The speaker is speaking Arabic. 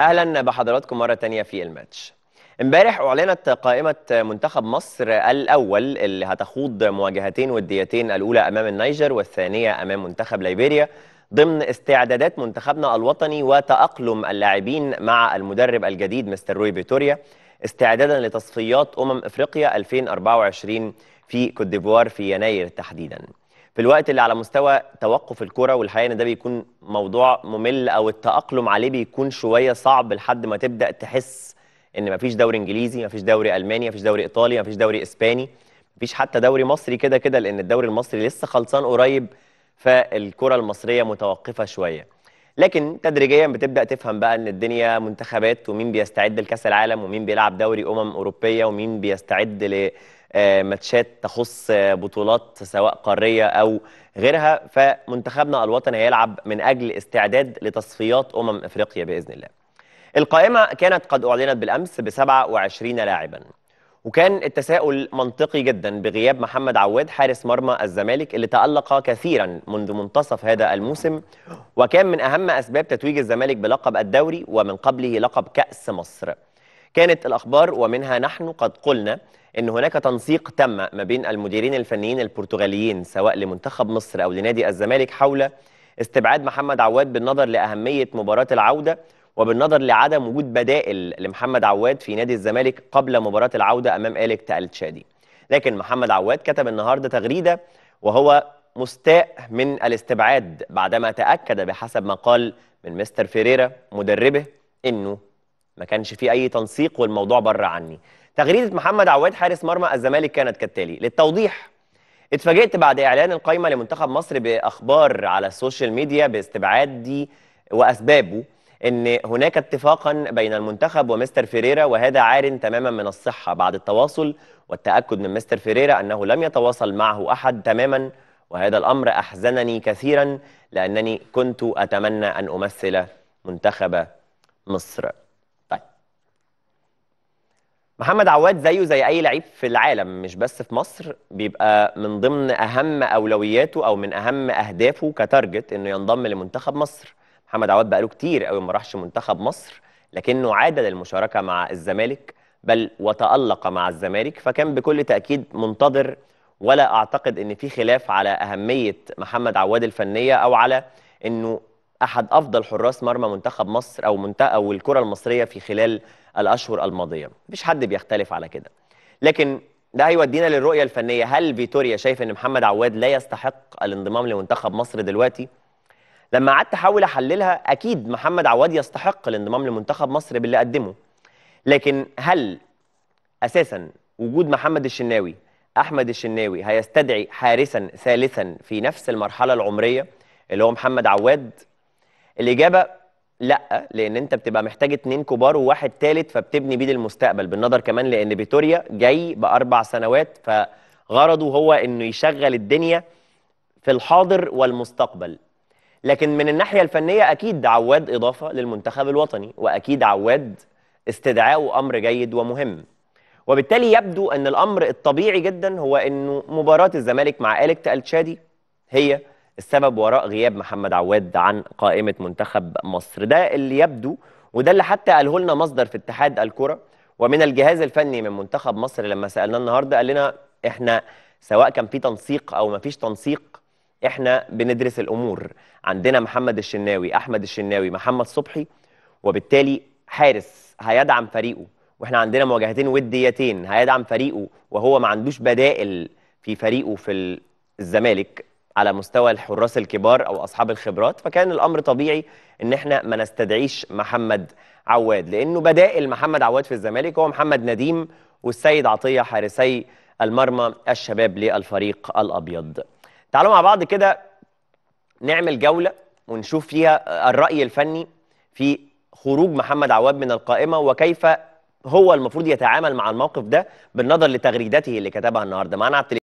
اهلا بحضراتكم مره تانية في الماتش امبارح اعلنت قائمه منتخب مصر الاول اللي هتخوض مواجهتين وديتين الاولى امام النيجر والثانيه امام منتخب ليبيريا ضمن استعدادات منتخبنا الوطني وتاقلم اللاعبين مع المدرب الجديد مستر روي فيتوريا استعدادا لتصفيات امم افريقيا 2024 في كوت ديفوار في يناير تحديدا في الوقت اللي على مستوى توقف الكرة والحقيقه ان ده بيكون موضوع ممل او التاقلم عليه بيكون شويه صعب لحد ما تبدا تحس ان مفيش دوري انجليزي مفيش دوري الماني مفيش دوري ايطالي مفيش دوري اسباني مفيش حتى دوري مصري كده كده لان الدوري المصري لسه خلصان قريب فالكره المصريه متوقفه شويه لكن تدريجيا بتبدا تفهم بقى ان الدنيا منتخبات ومين بيستعد لكاس العالم ومين بيلعب دوري امم اوروبيه ومين بيستعد ماتشات تخص بطولات سواء قاريه او غيرها فمنتخبنا الوطني هيلعب من اجل استعداد لتصفيات امم افريقيا باذن الله. القائمه كانت قد اعلنت بالامس ب 27 لاعبا. وكان التساؤل منطقي جدا بغياب محمد عواد حارس مرمى الزمالك اللي تألق كثيرا منذ منتصف هذا الموسم وكان من أهم أسباب تتويج الزمالك بلقب الدوري ومن قبله لقب كأس مصر كانت الأخبار ومنها نحن قد قلنا أن هناك تنسيق تم ما بين المديرين الفنيين البرتغاليين سواء لمنتخب مصر أو لنادي الزمالك حول استبعاد محمد عواد بالنظر لأهمية مباراة العودة وبالنظر لعدم وجود بدائل لمحمد عواد في نادي الزمالك قبل مباراة العودة أمام آلك تال تشادي لكن محمد عواد كتب النهاردة تغريدة وهو مستاء من الاستبعاد بعدما تأكد بحسب ما قال من مستر فيريرا مدربه أنه ما كانش في اي تنسيق والموضوع بره عني تغريده محمد عواد حارس مرمى الزمالك كانت كالتالي للتوضيح اتفاجئت بعد اعلان القائمه لمنتخب مصر باخبار على السوشيال ميديا باستبعادي واسبابه ان هناك اتفاقا بين المنتخب ومستر فيريرا وهذا عار تماما من الصحه بعد التواصل والتاكد من مستر فيريرا انه لم يتواصل معه احد تماما وهذا الامر احزنني كثيرا لانني كنت اتمنى ان امثل منتخب مصر محمد عواد زيه زي اي لعيب في العالم مش بس في مصر بيبقى من ضمن اهم اولوياته او من اهم اهدافه كتارجت انه ينضم لمنتخب مصر محمد عواد بقاله كتير قوي ما راحش منتخب مصر لكنه عاد للمشاركه مع الزمالك بل وتالق مع الزمالك فكان بكل تاكيد منتظر ولا اعتقد ان في خلاف على اهميه محمد عواد الفنيه او على انه احد افضل حراس مرمى منتخب مصر او منت... او الكره المصريه في خلال الاشهر الماضيه مفيش حد بيختلف على كده لكن ده هيودينا للرؤيه الفنيه هل فيتوريا شايف ان محمد عواد لا يستحق الانضمام لمنتخب مصر دلوقتي لما قعدت احاول احللها اكيد محمد عواد يستحق الانضمام لمنتخب مصر باللي قدمه لكن هل اساسا وجود محمد الشناوي احمد الشناوي هيستدعي حارسا ثالثا في نفس المرحله العمريه اللي هو محمد عواد الاجابه لا لان انت بتبقى محتاج اتنين كبار وواحد تالت فبتبني بيه المستقبل بالنظر كمان لان فيتوريا جاي باربع سنوات فغرضه هو انه يشغل الدنيا في الحاضر والمستقبل لكن من الناحيه الفنيه اكيد عواد اضافه للمنتخب الوطني واكيد عواد استدعاء امر جيد ومهم وبالتالي يبدو ان الامر الطبيعي جدا هو انه مباراه الزمالك مع الك تالتشادي هي السبب وراء غياب محمد عواد عن قائمة منتخب مصر ده اللي يبدو وده اللي حتى قاله لنا مصدر في اتحاد الكرة ومن الجهاز الفني من منتخب مصر لما سألنا النهاردة قال لنا احنا سواء كان في تنسيق او ما فيش تنسيق احنا بندرس الامور عندنا محمد الشناوي احمد الشناوي محمد صبحي وبالتالي حارس هيدعم فريقه واحنا عندنا مواجهتين وديتين هيدعم فريقه وهو ما عندوش بدائل في فريقه في الزمالك على مستوى الحراس الكبار او اصحاب الخبرات فكان الامر طبيعي ان احنا ما نستدعيش محمد عواد لانه بدائل محمد عواد في الزمالك هو محمد نديم والسيد عطيه حارسي المرمى الشباب للفريق الابيض تعالوا مع بعض كده نعمل جوله ونشوف فيها الراي الفني في خروج محمد عواد من القائمه وكيف هو المفروض يتعامل مع الموقف ده بالنظر لتغريدته اللي كتبها النهارده معانا على